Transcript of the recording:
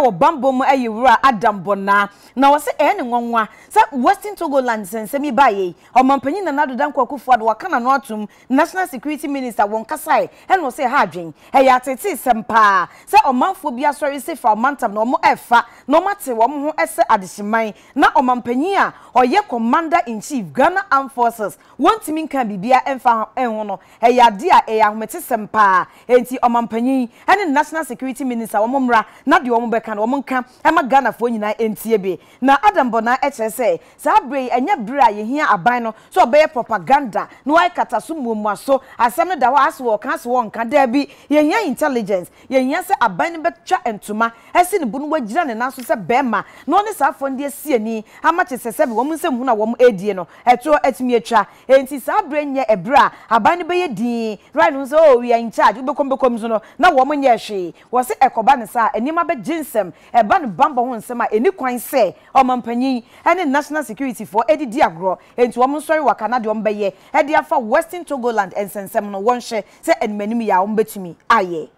ɛwɔ bambɔ mu ɛyɛ wura adam bɔnaa na wɔsɛ ɛyɛ ne nwanwa sɛ western togoland nsɛnsɛm yi baayɛ yi ɔmampanyin nana doda nkɔ akufo ado waka n'ano atom national security minister wɔn kasae ɛna wɔsɛ ɛha adwen ɛyɛ atete sɛm paa sɛ ɔmanfoɔ bi asɔre sɛ fa ɔmantam na wɔn ɛfa na wɔn ate wɔn ho ɛsɛ adehyeman na ɔmampanyin a ɔyɛ commander in chief ghana armed forces wɔntumi nka biribiara ɛmfa ɛho no ɛyɛ ade a ɛyɛ ahomete sɛm paa enti ɔmampanyin ɛne national security minister wɔn mmra na deɛ wɔn bɛka aka no ɔmonka ɛma ghanafoɔ nyinaa ɛntie bi na adam bona ɛkyerɛ sɛ saa berɛ yi ɛnyɛ berɛ a yɛhia aban no sɛ ɔbɛyɛ propaganda na wɔayɛkata so mmuamua so asɛm no da hɔ ase wɔ ɔka ase wɔ nka daa bi yɛhia intelligence yɛhia se aban no bɛtwa ntoma ɛsi ne bu no wagyina ne nan so sɛ bɛrima na ɔne saa afɔ no deɛ si ani ama kye sɛ sɛbi wɔn nsɛm hu na wɔn ɛdie no ɛtoɔ ɛtumi atwa nti saa berɛ nyɛ ɛberɛ a aban no bɛyɛ dii right no sɛ oh, we are in charge ubekombe bɛkɔm no na wɔn nyɛ hwee wɔ sɛ ɛkɔba ne saa nneɛma bɛgye nsɛm nsɛm ɛba no bambɔ ho nsɛm a ɛni kwan sɛ ɔmampanyin ɛne national security foɔ ɛdidi agorɔ nti wɔn nsɔre wɔ kana deɛ ɔmbɛyɛ ɛde afa western togoland nsɛnsɛm no wɔnhyɛ sɛ ɛnumanim yɛ a wɔn bɛtumi ayɛ.